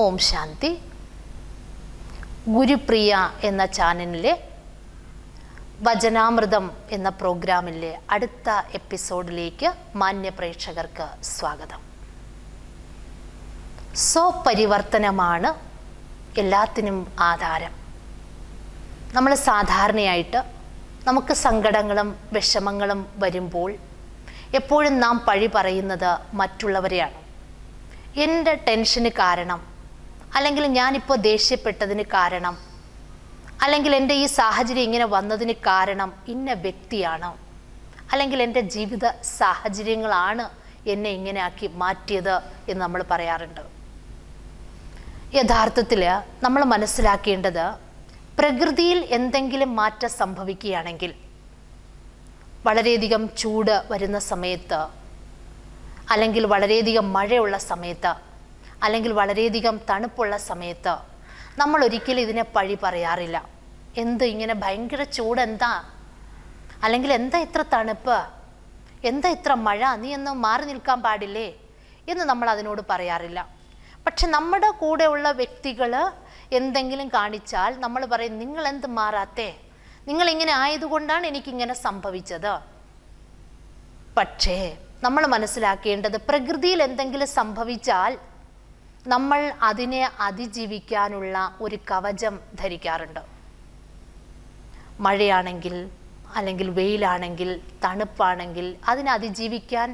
ഓം ശാന്തി ഗുരുപ്രിയ എന്ന ചാനലിലെ വചനാമൃതം എന്ന പ്രോഗ്രാമിലെ അടുത്ത എപ്പിസോഡിലേക്ക് മാന്യ പ്രേക്ഷകർക്ക് സ്വാഗതം സ്വപരിവർത്തനമാണ് എല്ലാത്തിനും ആധാരം നമ്മൾ സാധാരണയായിട്ട് നമുക്ക് സങ്കടങ്ങളും വിഷമങ്ങളും വരുമ്പോൾ എപ്പോഴും നാം പഴി പറയുന്നത് മറ്റുള്ളവരെയാണ് എൻ്റെ ടെൻഷന് കാരണം അല്ലെങ്കിൽ ഞാനിപ്പോൾ ദേഷ്യപ്പെട്ടതിന് കാരണം അല്ലെങ്കിൽ എൻ്റെ ഈ സാഹചര്യം ഇങ്ങനെ വന്നതിന് കാരണം ഇന്ന വ്യക്തിയാണ് അല്ലെങ്കിൽ എൻ്റെ ജീവിത സാഹചര്യങ്ങളാണ് എന്നെ ഇങ്ങനെ ആക്കി മാറ്റിയത് എന്ന് നമ്മൾ പറയാറുണ്ട് യഥാർത്ഥത്തിൽ നമ്മൾ മനസ്സിലാക്കേണ്ടത് പ്രകൃതിയിൽ എന്തെങ്കിലും മാറ്റം സംഭവിക്കുകയാണെങ്കിൽ വളരെയധികം ചൂട് വരുന്ന സമയത്ത് അല്ലെങ്കിൽ വളരെയധികം മഴയുള്ള സമയത്ത് അല്ലെങ്കിൽ വളരെയധികം തണുപ്പുള്ള സമയത്ത് നമ്മൾ ഒരിക്കലും ഇതിനെ പഴി പറയാറില്ല എന്ത് ഇങ്ങനെ ഭയങ്കര ചൂടെന്താ എന്താ അല്ലെങ്കിൽ എന്താ ഇത്ര തണുപ്പ് എന്താ ഇത്ര മഴ നീ ഒന്ന് മാറി നിൽക്കാൻ പാടില്ലേ എന്ന് നമ്മൾ അതിനോട് പറയാറില്ല പക്ഷെ നമ്മുടെ കൂടെയുള്ള വ്യക്തികൾ എന്തെങ്കിലും കാണിച്ചാൽ നമ്മൾ പറയും നിങ്ങൾ എന്ത് മാറാത്തേ ഇങ്ങനെ ആയതുകൊണ്ടാണ് എനിക്കിങ്ങനെ സംഭവിച്ചത് പക്ഷേ നമ്മൾ മനസ്സിലാക്കേണ്ടത് പ്രകൃതിയിൽ എന്തെങ്കിലും സംഭവിച്ചാൽ നമ്മൾ അതിനെ അതിജീവിക്കാനുള്ള ഒരു കവചം ധരിക്കാറുണ്ട് മഴയാണെങ്കിൽ അല്ലെങ്കിൽ വെയിലാണെങ്കിൽ തണുപ്പാണെങ്കിൽ അതിനെ അതിജീവിക്കാൻ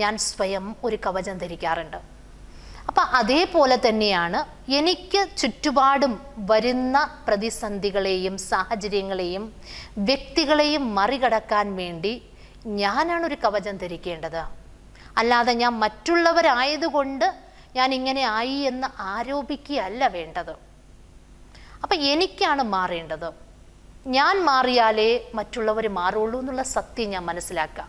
ഞാൻ സ്വയം ഒരു കവചം ധരിക്കാറുണ്ട് അപ്പം അതേപോലെ തന്നെയാണ് എനിക്ക് ചുറ്റുപാടും വരുന്ന പ്രതിസന്ധികളെയും സാഹചര്യങ്ങളെയും വ്യക്തികളെയും മറികടക്കാൻ വേണ്ടി ഞാനാണ് ഒരു കവചം ധരിക്കേണ്ടത് അല്ലാതെ ഞാൻ മറ്റുള്ളവരായതുകൊണ്ട് ഞാൻ ഇങ്ങനെ ആയി എന്ന് ആരോപിക്കുകയല്ല വേണ്ടത് അപ്പം എനിക്കാണ് മാറേണ്ടത് ഞാൻ മാറിയാലേ മറ്റുള്ളവർ മാറുള്ളൂ എന്നുള്ള സത്യം ഞാൻ മനസ്സിലാക്കാം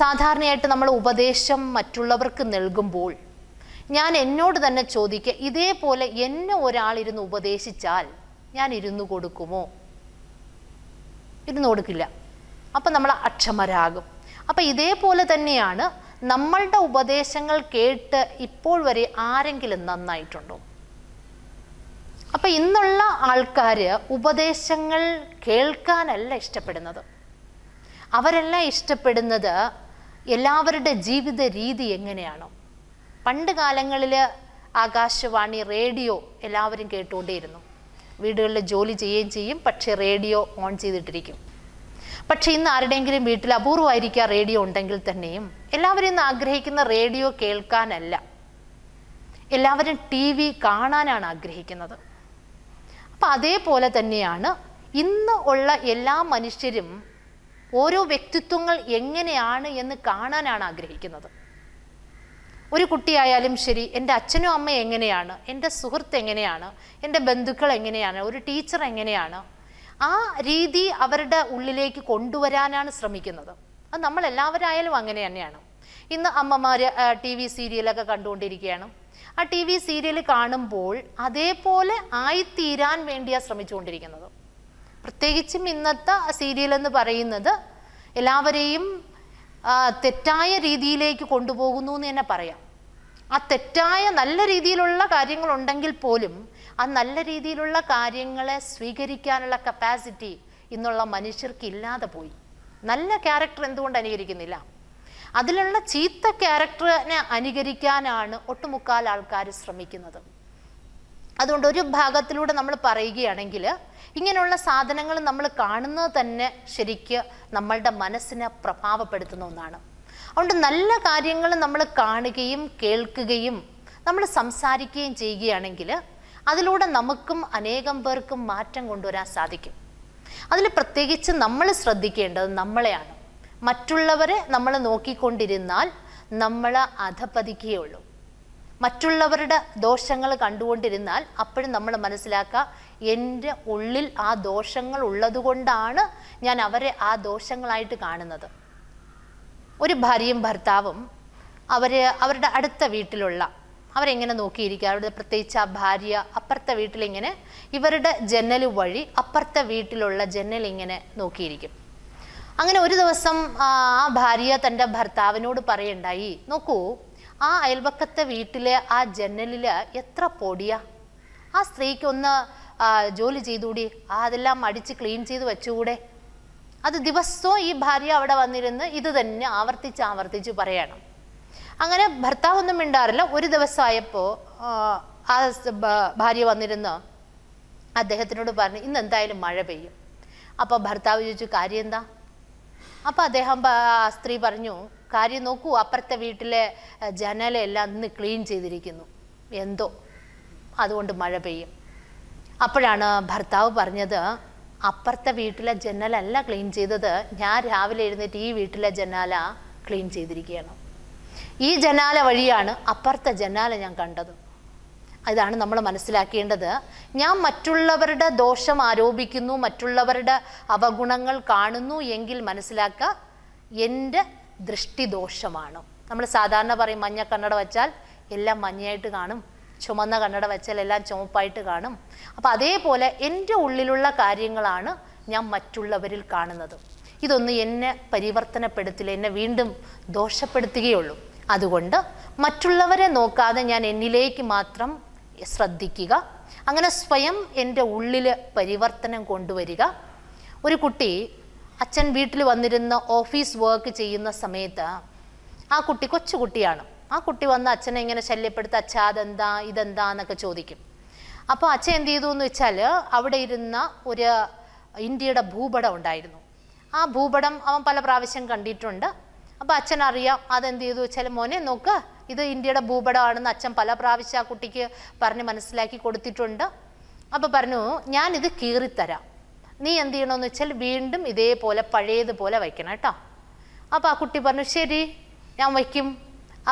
സാധാരണയായിട്ട് നമ്മൾ ഉപദേശം മറ്റുള്ളവർക്ക് നൽകുമ്പോൾ ഞാൻ എന്നോട് തന്നെ ചോദിക്കുക ഇതേപോലെ എന്നെ ഒരാളിരുന്ന് ഉപദേശിച്ചാൽ ഞാൻ ഇരുന്നു കൊടുക്കുമോ ഇരുന്നു കൊടുക്കില്ല അപ്പം നമ്മൾ അക്ഷമരാകും അപ്പം ഇതേപോലെ തന്നെയാണ് നമ്മളുടെ ഉപദേശങ്ങൾ കേട്ട് ഇപ്പോൾ വരെ ആരെങ്കിലും നന്നായിട്ടുണ്ടോ അപ്പം ഇന്നുള്ള ആൾക്കാർ ഉപദേശങ്ങൾ കേൾക്കാനല്ല ഇഷ്ടപ്പെടുന്നത് അവരെല്ലാം ഇഷ്ടപ്പെടുന്നത് എല്ലാവരുടെ ജീവിത രീതി എങ്ങനെയാണോ പണ്ട് കാലങ്ങളിൽ ആകാശവാണി റേഡിയോ എല്ലാവരും കേട്ടുകൊണ്ടേയിരുന്നു വീടുകളിൽ ജോലി ചെയ്യുകയും ചെയ്യും പക്ഷേ റേഡിയോ ഓൺ ചെയ്തിട്ടിരിക്കും പക്ഷേ ഇന്ന് ആരുടെയെങ്കിലും വീട്ടിൽ അപൂർവമായിരിക്കുക റേഡിയോ ഉണ്ടെങ്കിൽ തന്നെയും എല്ലാവരും ഇന്ന് ആഗ്രഹിക്കുന്ന റേഡിയോ കേൾക്കാനല്ല എല്ലാവരും ടി വി കാണാനാണ് ആഗ്രഹിക്കുന്നത് അപ്പം അതേപോലെ തന്നെയാണ് ഇന്ന് ഉള്ള എല്ലാ മനുഷ്യരും ഓരോ വ്യക്തിത്വങ്ങൾ എങ്ങനെയാണ് എന്ന് കാണാനാണ് ആഗ്രഹിക്കുന്നത് ഒരു കുട്ടിയായാലും ശരി എൻ്റെ അച്ഛനും അമ്മയും എങ്ങനെയാണ് എൻ്റെ സുഹൃത്ത് എങ്ങനെയാണ് എൻ്റെ ബന്ധുക്കൾ എങ്ങനെയാണ് ഒരു ടീച്ചർ എങ്ങനെയാണ് ആ രീതി അവരുടെ ഉള്ളിലേക്ക് കൊണ്ടുവരാനാണ് ശ്രമിക്കുന്നത് അത് നമ്മൾ എല്ലാവരായാലും അങ്ങനെ തന്നെയാണ് ഇന്ന് അമ്മമാർ ടി വി സീരിയലൊക്കെ കണ്ടുകൊണ്ടിരിക്കുകയാണ് ആ ടി വി സീരിയൽ കാണുമ്പോൾ അതേപോലെ ആയിത്തീരാൻ വേണ്ടിയാണ് ശ്രമിച്ചുകൊണ്ടിരിക്കുന്നത് പ്രത്യേകിച്ചും ഇന്നത്തെ സീരിയൽ എന്ന് പറയുന്നത് എല്ലാവരെയും തെറ്റായ രീതിയിലേക്ക് കൊണ്ടുപോകുന്നു എന്ന് തന്നെ പറയാം ആ തെറ്റായ നല്ല രീതിയിലുള്ള കാര്യങ്ങളുണ്ടെങ്കിൽ പോലും ആ നല്ല രീതിയിലുള്ള കാര്യങ്ങളെ സ്വീകരിക്കാനുള്ള കപ്പാസിറ്റി ഇന്നുള്ള മനുഷ്യർക്ക് ഇല്ലാതെ പോയി നല്ല ക്യാരക്ടർ എന്തുകൊണ്ട് അനുകരിക്കുന്നില്ല അതിലുള്ള ചീത്ത ക്യാരക്ടറിനെ അനുകരിക്കാനാണ് ഒട്ടുമുക്കാൽ ആൾക്കാർ ശ്രമിക്കുന്നത് അതുകൊണ്ട് ഒരു ഭാഗത്തിലൂടെ നമ്മൾ പറയുകയാണെങ്കിൽ ഇങ്ങനെയുള്ള സാധനങ്ങൾ നമ്മൾ കാണുന്നത് തന്നെ ശരിക്ക് നമ്മളുടെ മനസ്സിനെ പ്രഭാവപ്പെടുത്തുന്ന ഒന്നാണ് അതുകൊണ്ട് നല്ല കാര്യങ്ങൾ നമ്മൾ കാണുകയും കേൾക്കുകയും നമ്മൾ സംസാരിക്കുകയും ചെയ്യുകയാണെങ്കിൽ അതിലൂടെ നമുക്കും അനേകം പേർക്കും മാറ്റം കൊണ്ടുവരാൻ സാധിക്കും അതിൽ പ്രത്യേകിച്ച് നമ്മൾ ശ്രദ്ധിക്കേണ്ടത് നമ്മളെയാണ് മറ്റുള്ളവരെ നമ്മൾ നോക്കിക്കൊണ്ടിരുന്നാൽ നമ്മൾ അധപതിക്കുകയുള്ളൂ മറ്റുള്ളവരുടെ ദോഷങ്ങൾ കണ്ടുകൊണ്ടിരുന്നാൽ അപ്പോഴും നമ്മൾ മനസ്സിലാക്കുക എൻ്റെ ഉള്ളിൽ ആ ദോഷങ്ങൾ ഉള്ളതുകൊണ്ടാണ് ഞാൻ അവരെ ആ ദോഷങ്ങളായിട്ട് കാണുന്നത് ഒരു ഭാര്യയും ഭർത്താവും അവർ അവരുടെ അടുത്ത വീട്ടിലുള്ള അവരെങ്ങനെ നോക്കിയിരിക്കുക അവരുടെ പ്രത്യേകിച്ച് ആ ഭാര്യ അപ്പുറത്തെ വീട്ടിലിങ്ങനെ ഇവരുടെ ജനൽ വഴി അപ്പുറത്തെ വീട്ടിലുള്ള ജനൽ ഇങ്ങനെ നോക്കിയിരിക്കും അങ്ങനെ ഒരു ദിവസം ആ ഭാര്യ തൻ്റെ ഭർത്താവിനോട് പറയണ്ടായി നോക്കൂ ആ അയൽവക്കത്തെ വീട്ടിലെ ആ ജനലില് എത്ര പൊടിയാ ആ സ്ത്രീക്ക് ഒന്ന് ജോലി ചെയ്തുകൂടി ആ അതെല്ലാം അടിച്ച് ക്ലീൻ ചെയ്ത് വെച്ചുകൂടെ അത് ദിവസവും ഈ ഭാര്യ അവിടെ വന്നിരുന്ന് ഇത് തന്നെ ആവർത്തിച്ച് ആവർത്തിച്ച് പറയണം അങ്ങനെ ഭർത്താവൊന്നും മിണ്ടാറില്ല ഒരു ദിവസമായപ്പോൾ ആ ഭാര്യ വന്നിരുന്ന അദ്ദേഹത്തിനോട് പറഞ്ഞു ഇന്ന് എന്തായാലും മഴ പെയ്യും അപ്പോൾ ഭർത്താവ് ചോദിച്ചു കാര്യം എന്താ അപ്പോൾ അദ്ദേഹം ആ സ്ത്രീ പറഞ്ഞു കാര്യം നോക്കൂ അപ്പുറത്തെ വീട്ടിലെ ജനലെല്ലാം ഇന്ന് ക്ലീൻ ചെയ്തിരിക്കുന്നു എന്തോ അതുകൊണ്ട് മഴ പെയ്യും അപ്പോഴാണ് ഭർത്താവ് പറഞ്ഞത് അപ്പുറത്തെ വീട്ടിലെ ജനലല്ല ക്ലീൻ ചെയ്തത് ഞാൻ രാവിലെ എഴുന്നേറ്റ് ഈ വീട്ടിലെ ജനാല ക്ലീൻ ചെയ്തിരിക്കുകയാണ് ഈ ജനാല വഴിയാണ് അപ്പുറത്തെ ജനാല ഞാൻ കണ്ടത് അതാണ് നമ്മൾ മനസ്സിലാക്കേണ്ടത് ഞാൻ മറ്റുള്ളവരുടെ ദോഷം ആരോപിക്കുന്നു മറ്റുള്ളവരുടെ അവഗുണങ്ങൾ കാണുന്നു എങ്കിൽ മനസ്സിലാക്കുക എൻ്റെ ദൃഷ്ടിദോഷമാണ് നമ്മൾ സാധാരണ പറയും മഞ്ഞ കണ്ണട വച്ചാൽ എല്ലാം മഞ്ഞയായിട്ട് കാണും ചുമന്ന കണ്ണട വെച്ചാൽ എല്ലാം ചുമപ്പായിട്ട് കാണും അപ്പോൾ അതേപോലെ എൻ്റെ ഉള്ളിലുള്ള കാര്യങ്ങളാണ് ഞാൻ മറ്റുള്ളവരിൽ കാണുന്നത് ഇതൊന്ന് എന്നെ പരിവർത്തനപ്പെടുത്തില്ല എന്നെ വീണ്ടും ദോഷപ്പെടുത്തുകയുള്ളൂ അതുകൊണ്ട് മറ്റുള്ളവരെ നോക്കാതെ ഞാൻ എന്നിലേക്ക് മാത്രം ശ്രദ്ധിക്കുക അങ്ങനെ സ്വയം എൻ്റെ ഉള്ളിൽ പരിവർത്തനം കൊണ്ടുവരിക ഒരു കുട്ടി അച്ഛൻ വീട്ടിൽ വന്നിരുന്ന ഓഫീസ് വർക്ക് ചെയ്യുന്ന സമയത്ത് ആ കുട്ടി കൊച്ചുകുട്ടിയാണ് ആ കുട്ടി വന്ന് അച്ഛനെ ഇങ്ങനെ ശല്യപ്പെടുത്ത അച്ഛാ അതെന്താ ഇതെന്താ എന്നൊക്കെ ചോദിക്കും അപ്പോൾ അച്ഛൻ എന്ത് ചെയ്തു എന്ന് വെച്ചാൽ അവിടെ ഇരുന്ന ഒരു ഇന്ത്യയുടെ ഭൂപടം ഉണ്ടായിരുന്നു ആ ഭൂപടം അവൻ പല പ്രാവശ്യം കണ്ടിട്ടുണ്ട് അപ്പൊ അച്ഛൻ അറിയാം അതെന്ത് ചെയ്തു വെച്ചാൽ മോനെ നോക്ക് ഇത് ഇന്ത്യയുടെ ഭൂപടമാണെന്ന് അച്ഛൻ പല പ്രാവശ്യം ആ കുട്ടിക്ക് പറഞ്ഞ് മനസ്സിലാക്കി കൊടുത്തിട്ടുണ്ട് അപ്പോൾ പറഞ്ഞു ഞാൻ ഇത് കീറിത്തരാം നീ എന്ത് ചെയ്യണമെന്ന് വെച്ചാൽ വീണ്ടും ഇതേപോലെ പഴയതുപോലെ വയ്ക്കണം കേട്ടോ അപ്പോൾ ആ കുട്ടി പറഞ്ഞു ശരി ഞാൻ വയ്ക്കും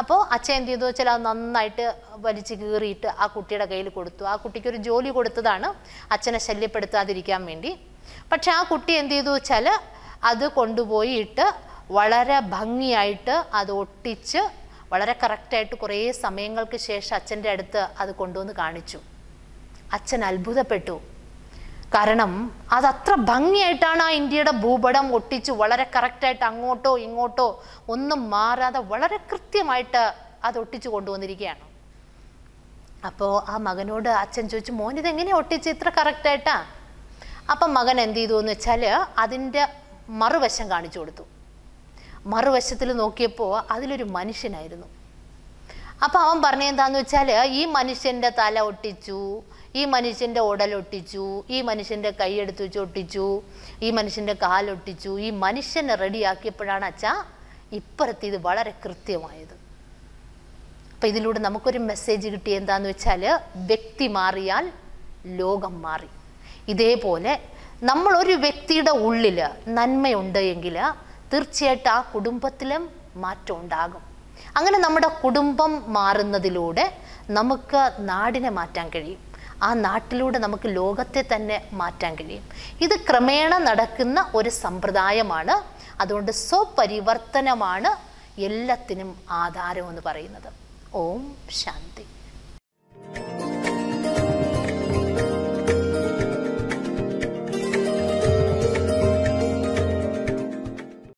അപ്പോൾ അച്ഛൻ എന്ത് ചെയ്തു വെച്ചാൽ അത് നന്നായിട്ട് വലിച്ചു കീറിയിട്ട് ആ കുട്ടിയുടെ കയ്യിൽ കൊടുത്തു ആ കുട്ടിക്ക് ഒരു ജോലി കൊടുത്തതാണ് അച്ഛനെ ശല്യപ്പെടുത്താതിരിക്കാൻ വേണ്ടി പക്ഷെ ആ കുട്ടി എന്ത് ചെയ്തു വെച്ചാൽ അത് കൊണ്ടുപോയി ഇട്ട് വളരെ ഭംഗിയായിട്ട് അത് ഒട്ടിച്ച് വളരെ കറക്റ്റായിട്ട് കുറേ സമയങ്ങൾക്ക് ശേഷം അച്ഛൻ്റെ അടുത്ത് അത് കൊണ്ടുവന്ന് കാണിച്ചു അച്ഛൻ അത്ഭുതപ്പെട്ടു കാരണം അതത്ര ഭംഗിയായിട്ടാണ് ആ ഇന്ത്യയുടെ ഭൂപടം ഒട്ടിച്ച് വളരെ കറക്റ്റായിട്ട് അങ്ങോട്ടോ ഇങ്ങോട്ടോ ഒന്നും മാറാതെ വളരെ കൃത്യമായിട്ട് അത് ഒട്ടിച്ച് കൊണ്ടുവന്നിരിക്കുകയാണ് അപ്പോൾ ആ മകനോട് അച്ഛൻ ചോദിച്ചു മോൻ ഇതെങ്ങനെയാണ് ഒട്ടിച്ച് ഇത്ര കറക്റ്റായിട്ടാ അപ്പം മകൻ എന്ത് ചെയ്തു എന്ന് വെച്ചാൽ അതിൻ്റെ മറുവശം കാണിച്ചു കൊടുത്തു മറുവശത്തിൽ നോക്കിയപ്പോൾ അതിലൊരു മനുഷ്യനായിരുന്നു അപ്പോൾ അവൻ പറഞ്ഞെന്താന്ന് വെച്ചാൽ ഈ മനുഷ്യൻ്റെ തല ഒട്ടിച്ചു ഈ മനുഷ്യൻ്റെ ഉടലൊട്ടിച്ചു ഈ മനുഷ്യൻ്റെ കൈയെടുത്ത് വെച്ച് ഒട്ടിച്ചു ഈ മനുഷ്യൻ്റെ കാലൊട്ടിച്ചു ഈ മനുഷ്യനെ റെഡിയാക്കിയപ്പോഴാണ് അച്ഛാ ഇപ്പുറത്ത് ഇത് വളരെ കൃത്യമായത് അപ്പം ഇതിലൂടെ നമുക്കൊരു മെസ്സേജ് കിട്ടി എന്താണെന്ന് വെച്ചാൽ വ്യക്തി മാറിയാൽ ലോകം മാറി ഇതേപോലെ നമ്മൾ ഒരു വ്യക്തിയുടെ ഉള്ളിൽ നന്മയുണ്ട് എങ്കിൽ തീർച്ചയായിട്ടും ആ കുടുംബത്തിലും മാറ്റം ഉണ്ടാകും അങ്ങനെ നമ്മുടെ കുടുംബം മാറുന്നതിലൂടെ നമുക്ക് നാടിനെ മാറ്റാൻ കഴിയും ആ നാട്ടിലൂടെ നമുക്ക് ലോകത്തെ തന്നെ മാറ്റാൻ കഴിയും ഇത് ക്രമേണ നടക്കുന്ന ഒരു സമ്പ്രദായമാണ് അതുകൊണ്ട് സ്വപരിവർത്തനമാണ് എല്ലാത്തിനും ആധാരമെന്ന് പറയുന്നത് ഓം ശാന്തി